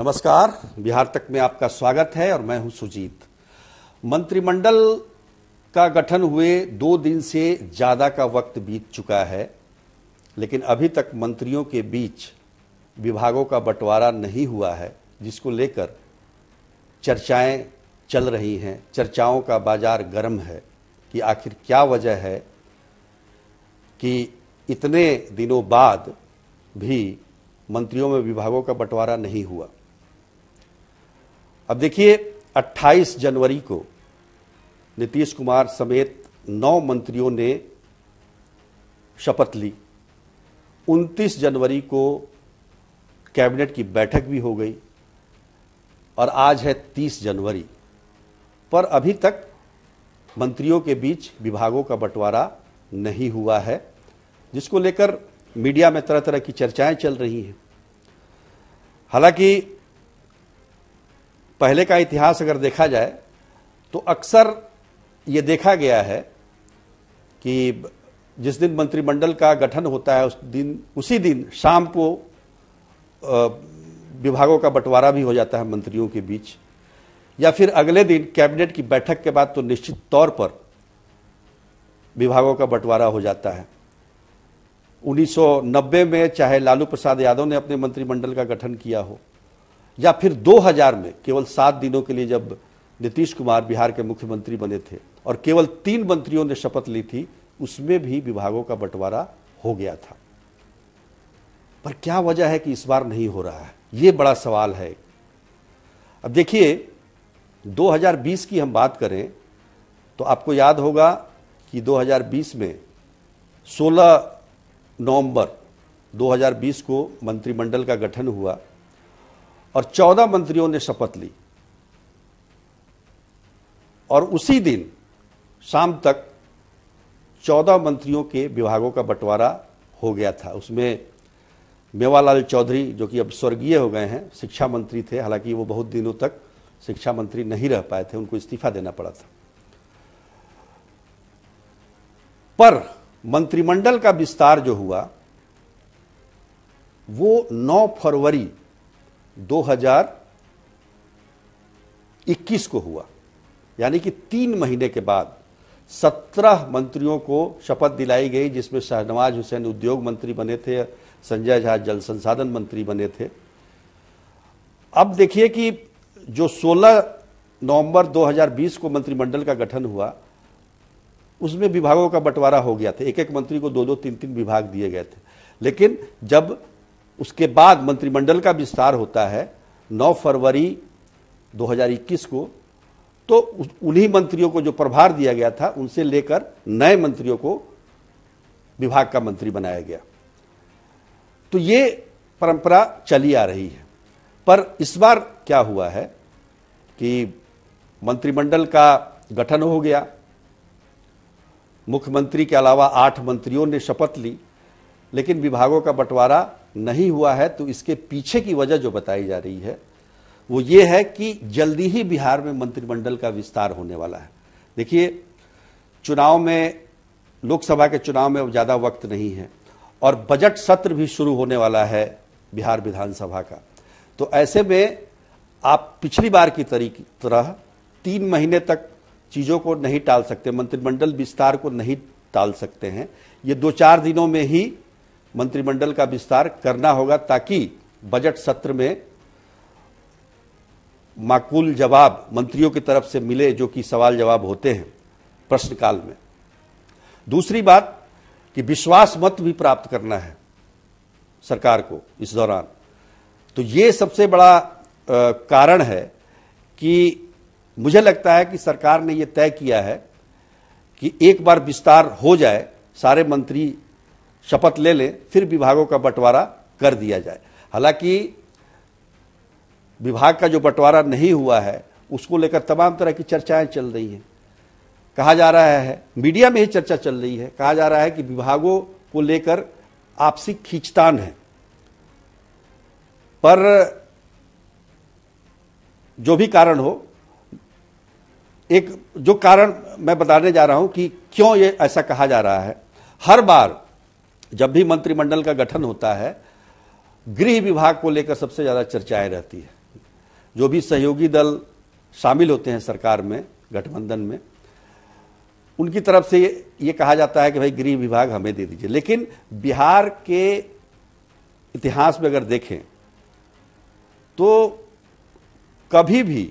नमस्कार बिहार तक में आपका स्वागत है और मैं हूं सुजीत मंत्रिमंडल का गठन हुए दो दिन से ज़्यादा का वक्त बीत चुका है लेकिन अभी तक मंत्रियों के बीच विभागों का बंटवारा नहीं हुआ है जिसको लेकर चर्चाएं चल रही हैं चर्चाओं का बाजार गर्म है कि आखिर क्या वजह है कि इतने दिनों बाद भी मंत्रियों में विभागों का बंटवारा नहीं हुआ अब देखिए 28 जनवरी को नीतीश कुमार समेत नौ मंत्रियों ने शपथ ली 29 जनवरी को कैबिनेट की बैठक भी हो गई और आज है 30 जनवरी पर अभी तक मंत्रियों के बीच विभागों का बंटवारा नहीं हुआ है जिसको लेकर मीडिया में तरह तरह की चर्चाएं चल रही हैं हालांकि पहले का इतिहास अगर देखा जाए तो अक्सर ये देखा गया है कि जिस दिन मंत्रिमंडल का गठन होता है उस दिन उसी दिन शाम को विभागों का बंटवारा भी हो जाता है मंत्रियों के बीच या फिर अगले दिन कैबिनेट की बैठक के बाद तो निश्चित तौर पर विभागों का बंटवारा हो जाता है 1990 में चाहे लालू प्रसाद यादव ने अपने मंत्रिमंडल का गठन किया हो या फिर 2000 में केवल सात दिनों के लिए जब नीतीश कुमार बिहार के मुख्यमंत्री बने थे और केवल तीन मंत्रियों ने शपथ ली थी उसमें भी विभागों का बंटवारा हो गया था पर क्या वजह है कि इस बार नहीं हो रहा है ये बड़ा सवाल है अब देखिए 2020 की हम बात करें तो आपको याद होगा कि 2020 में 16 नवंबर 2020 को मंत्रिमंडल का गठन हुआ और चौदह मंत्रियों ने शपथ ली और उसी दिन शाम तक चौदह मंत्रियों के विभागों का बंटवारा हो गया था उसमें मेवालाल चौधरी जो कि अब स्वर्गीय हो गए हैं शिक्षा मंत्री थे हालांकि वो बहुत दिनों तक शिक्षा मंत्री नहीं रह पाए थे उनको इस्तीफा देना पड़ा था पर मंत्रिमंडल का विस्तार जो हुआ वो 9 फरवरी 2021 को हुआ यानी कि तीन महीने के बाद सत्रह मंत्रियों को शपथ दिलाई गई जिसमें शाहनवाज हुसैन उद्योग मंत्री बने थे संजय झा जल संसाधन मंत्री बने थे अब देखिए कि जो 16 नवंबर 2020 को मंत्रिमंडल का गठन हुआ उसमें विभागों का बंटवारा हो गया था एक एक मंत्री को दो दो तीन तीन विभाग दिए गए थे लेकिन जब उसके बाद मंत्रिमंडल का विस्तार होता है 9 फरवरी 2021 को तो उन्हीं मंत्रियों को जो प्रभार दिया गया था उनसे लेकर नए मंत्रियों को विभाग का मंत्री बनाया गया तो ये परंपरा चली आ रही है पर इस बार क्या हुआ है कि मंत्रिमंडल का गठन हो गया मुख्यमंत्री के अलावा आठ मंत्रियों ने शपथ ली लेकिन विभागों का बंटवारा नहीं हुआ है तो इसके पीछे की वजह जो बताई जा रही है वो ये है कि जल्दी ही बिहार में मंत्रिमंडल का विस्तार होने वाला है देखिए चुनाव में लोकसभा के चुनाव में अब ज़्यादा वक्त नहीं है और बजट सत्र भी शुरू होने वाला है बिहार विधानसभा का तो ऐसे में आप पिछली बार की तरीके तरह तीन महीने तक चीज़ों को नहीं टाल सकते मंत्रिमंडल विस्तार को नहीं टाल सकते हैं ये दो चार दिनों में ही मंत्रिमंडल का विस्तार करना होगा ताकि बजट सत्र में माकूल जवाब मंत्रियों की तरफ से मिले जो कि सवाल जवाब होते हैं प्रश्नकाल में दूसरी बात कि विश्वास मत भी प्राप्त करना है सरकार को इस दौरान तो ये सबसे बड़ा आ, कारण है कि मुझे लगता है कि सरकार ने यह तय किया है कि एक बार विस्तार हो जाए सारे मंत्री शपथ ले लें फिर विभागों का बंटवारा कर दिया जाए हालांकि विभाग का जो बंटवारा नहीं हुआ है उसको लेकर तमाम तरह की चर्चाएं चल रही हैं कहा जा रहा है मीडिया में ही चर्चा चल रही है कहा जा रहा है कि विभागों को लेकर आपसी खींचतान है पर जो भी कारण हो एक जो कारण मैं बताने जा रहा हूं कि क्यों ये ऐसा कहा जा रहा है हर बार जब भी मंत्रिमंडल का गठन होता है गृह विभाग को लेकर सबसे ज़्यादा चर्चाएं रहती है जो भी सहयोगी दल शामिल होते हैं सरकार में गठबंधन में उनकी तरफ से ये, कहा जाता है कि भाई गृह विभाग हमें दे दीजिए लेकिन बिहार के इतिहास में अगर देखें तो कभी भी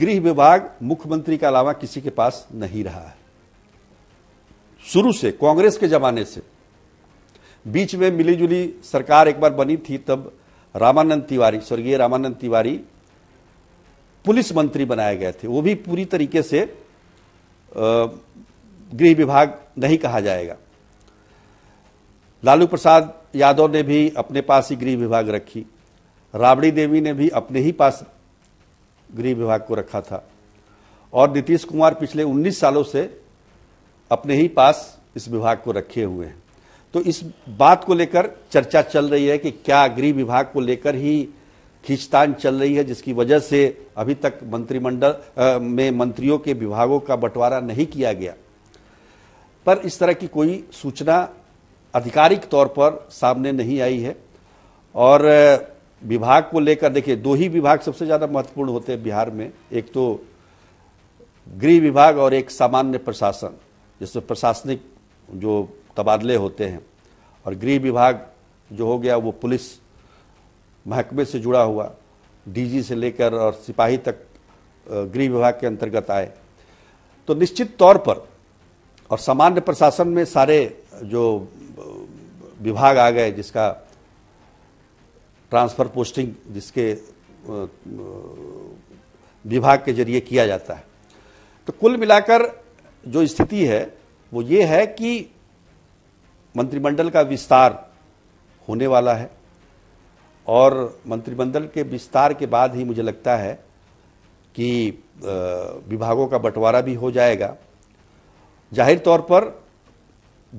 गृह विभाग मुख्यमंत्री के अलावा किसी के पास नहीं रहा है शुरू से कांग्रेस के जमाने से बीच में मिलीजुली सरकार एक बार बनी थी तब रामानंद तिवारी स्वर्गीय रामानंद तिवारी पुलिस मंत्री बनाए गए थे वो भी पूरी तरीके से गृह विभाग नहीं कहा जाएगा लालू प्रसाद यादव ने भी अपने पास ही गृह विभाग रखी राबड़ी देवी ने भी अपने ही पास गृह विभाग को रखा था और नीतीश कुमार पिछले 19 सालों से अपने ही पास इस विभाग को रखे हुए हैं तो इस बात को लेकर चर्चा चल रही है कि क्या गृह विभाग को लेकर ही खींचतान चल रही है जिसकी वजह से अभी तक मंत्रिमंडल में मंत्रियों के विभागों का बंटवारा नहीं किया गया पर इस तरह की कोई सूचना आधिकारिक तौर पर सामने नहीं आई है और विभाग को लेकर देखिए दो ही विभाग सबसे ज़्यादा महत्वपूर्ण होते हैं बिहार में एक तो गृह विभाग और एक सामान्य प्रशासन जिसमें प्रशासनिक जो तबादले होते हैं और गृह विभाग जो हो गया वो पुलिस महकमे से जुड़ा हुआ डीजी से लेकर और सिपाही तक गृह विभाग के अंतर्गत आए तो निश्चित तौर पर और सामान्य प्रशासन में सारे जो विभाग आ गए जिसका ट्रांसफ़र पोस्टिंग जिसके विभाग के जरिए किया जाता है तो कुल मिलाकर जो स्थिति है वो ये है कि मंत्रिमंडल का विस्तार होने वाला है और मंत्रिमंडल के विस्तार के बाद ही मुझे लगता है कि विभागों का बंटवारा भी हो जाएगा जाहिर तौर पर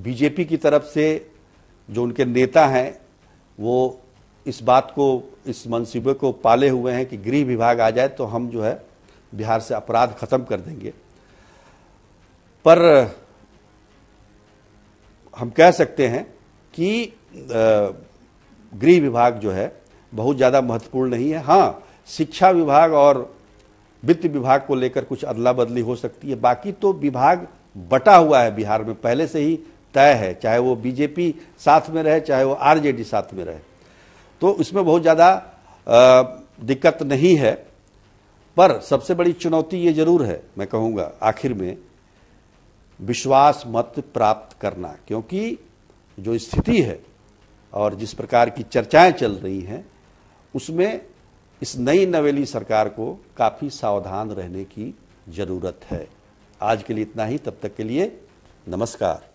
बीजेपी की तरफ से जो उनके नेता हैं वो इस बात को इस मनसूबे को पाले हुए हैं कि गृह विभाग आ जाए तो हम जो है बिहार से अपराध खत्म कर देंगे पर हम कह सकते हैं कि गृह विभाग जो है बहुत ज़्यादा महत्वपूर्ण नहीं है हाँ शिक्षा विभाग और वित्त विभाग को लेकर कुछ अदला बदली हो सकती है बाकी तो विभाग बटा हुआ है बिहार में पहले से ही तय है चाहे वो बीजेपी साथ में रहे चाहे वो आरजेडी साथ में रहे तो इसमें बहुत ज़्यादा दिक्कत नहीं है पर सबसे बड़ी चुनौती ये जरूर है मैं कहूँगा आखिर में विश्वास मत प्राप्त करना क्योंकि जो स्थिति है और जिस प्रकार की चर्चाएं चल रही हैं उसमें इस नई नवेली सरकार को काफ़ी सावधान रहने की ज़रूरत है आज के लिए इतना ही तब तक के लिए नमस्कार